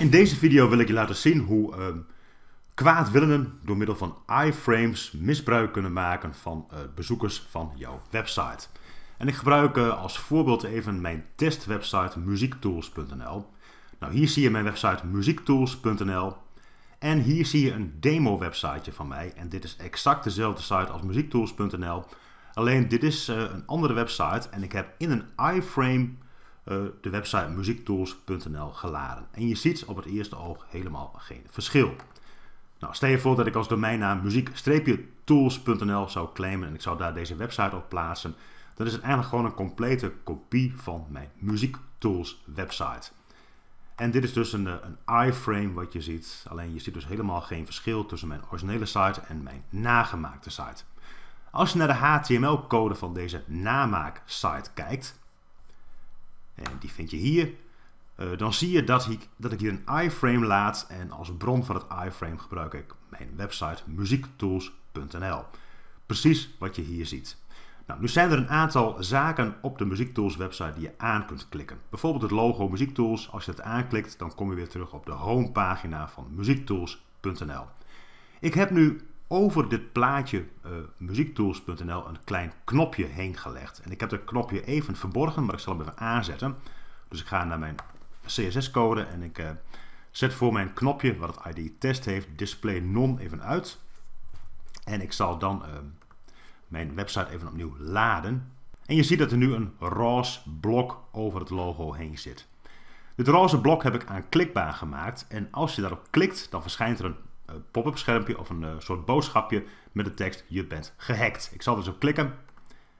In deze video wil ik je laten zien hoe uh, kwaadwillenden door middel van iframes misbruik kunnen maken van eh, bezoekers van jouw website. En ik gebruik eh, als voorbeeld even mijn testwebsite muziektools.nl. Nou, hier zie je mijn website muziektools.nl. En hier zie je een demo websiteje van mij. En dit is exact dezelfde site als muziektools.nl. Alleen dit is eh, een andere website en ik heb in een iframe eh, de website muziektools.nl geladen. En je ziet op het eerste oog helemaal geen verschil. Nou, stel je voor dat ik als domeinnaam muziek-tools.nl zou claimen en ik zou daar deze website op plaatsen. Dan is het eigenlijk gewoon een complete kopie van mijn muziektools website. En dit is dus een, eh, een iframe wat je ziet. Alleen je ziet dus helemaal geen verschil tussen mijn originele site en mijn nagemaakte site. Als je naar de HTML-code van deze site kijkt, en die vind je hier. Eh, dan zie je dat, ik, dat ik hier een iframe laat en als bron van het iframe gebruik ik mijn website muziektools.nl. Precies wat je hier ziet. Nou, nu zijn er een aantal zaken op de Muziektools website die je aan kunt klikken. Bijvoorbeeld het logo Muziektools. Als je dat aanklikt, dan kom je weer terug op de homepagina van muziektools.nl. Ik heb nu over dit plaatje eh, muziektools.nl een klein knopje heen gelegd. En ik heb dat knopje even verborgen, maar ik zal hem even aanzetten. Dus ik ga naar mijn CSS-code en ik eh, zet voor mijn knopje, wat het ID test heeft, display non even uit. En ik zal dan eh, mijn website even opnieuw laden. En je ziet dat er nu een roze blok over het logo heen zit. Dit roze blok heb ik aan klikbaar gemaakt en als je daarop klikt, dan verschijnt er een pop-up schermpje of een eh, soort boodschapje met de tekst je bent gehackt. Ik zal dus op klikken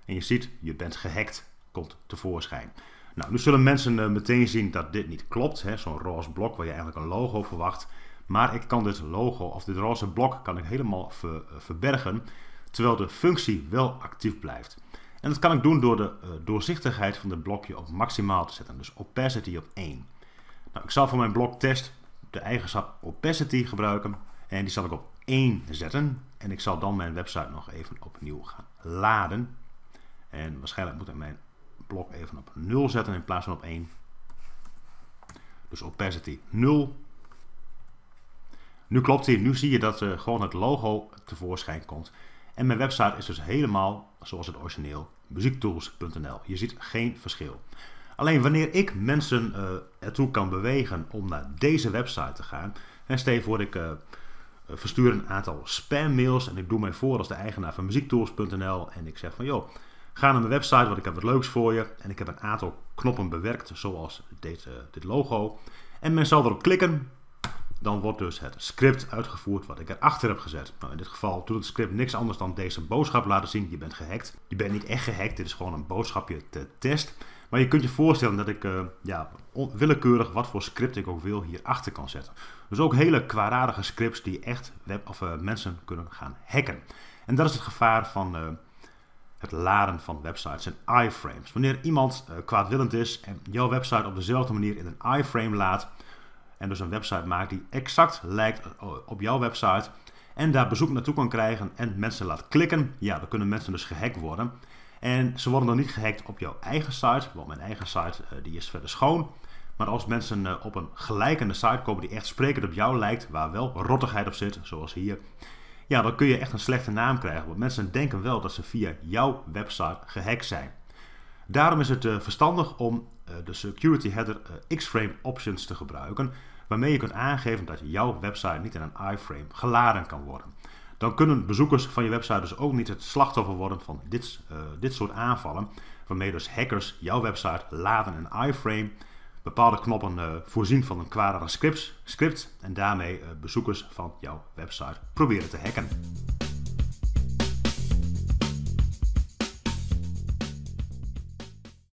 en je ziet je bent gehackt komt tevoorschijn. Nou, nu zullen mensen eh, meteen zien dat dit niet klopt. Zo'n roze blok waar je eigenlijk een logo verwacht. Maar ik kan dit logo of dit roze blok kan ik helemaal eh, verbergen. Terwijl de functie wel actief blijft. En dat kan ik doen door de doorzichtigheid van dit blokje op maximaal te zetten. Dus opacity op 1. Nou, ik zal voor mijn blok test de eigenschap opacity gebruiken. En die zal ik op 1 zetten. En ik zal dan mijn website nog even opnieuw gaan laden. En waarschijnlijk moet ik mijn blok even op 0 zetten in plaats van op 1. Dus opacity 0. Nu klopt hij, nu zie je dat uh, gewoon het logo tevoorschijn komt. En mijn website is dus helemaal zoals het origineel, muziektools.nl. Je ziet geen verschil. Alleen wanneer ik mensen uh, ertoe kan bewegen om naar deze website te gaan, en Steve word ik... Eh, eh, verstuur een aantal spammails en ik doe mij voor als de eigenaar van muziektools.nl en ik zeg van joh, ga naar mijn website want ik heb wat leuks voor je en ik heb een aantal knoppen bewerkt zoals deze, eh, dit logo en men zal erop klikken. Dan wordt dus het script uitgevoerd wat ik erachter heb gezet. Nou, in dit geval doet het script niks anders dan deze boodschap laten zien. Je bent gehackt. Je bent niet echt gehackt. Dit is gewoon een boodschapje te test. Maar je kunt je voorstellen dat ik uh, ja, willekeurig wat voor script ik ook wil hierachter kan zetten. Dus ook hele kwaadaardige scripts die echt web, of, eh, mensen kunnen gaan hacken. En dat is het gevaar van eh, het laden van websites en iframes. Wanneer iemand kwaadwillend is en jouw website op dezelfde manier in een iframe laat... en dus een website maakt die exact lijkt op jouw website... en daar bezoek naartoe kan krijgen en mensen laat klikken... ja, dan kunnen mensen dus gehackt worden... En ze worden dan niet gehackt op jouw eigen site, want mijn eigen site eh, die is verder schoon. Maar als mensen eh, op een gelijkende site komen die echt sprekend op jou lijkt, waar wel rottigheid op zit, zoals hier, ja, dan kun je echt een slechte naam krijgen. Want mensen denken wel dat ze via jouw website gehackt zijn. Daarom is het eh, verstandig om de security header X-frame options te gebruiken, waarmee je kunt aangeven dat jouw website niet in een iframe geladen kan worden dan kunnen bezoekers van je website dus ook niet het slachtoffer worden van dit, eh, dit soort aanvallen. Waarmee dus hackers jouw website laden een iframe, bepaalde knoppen eh, voorzien van een kwadere script, en daarmee eh, bezoekers van jouw website proberen te hacken.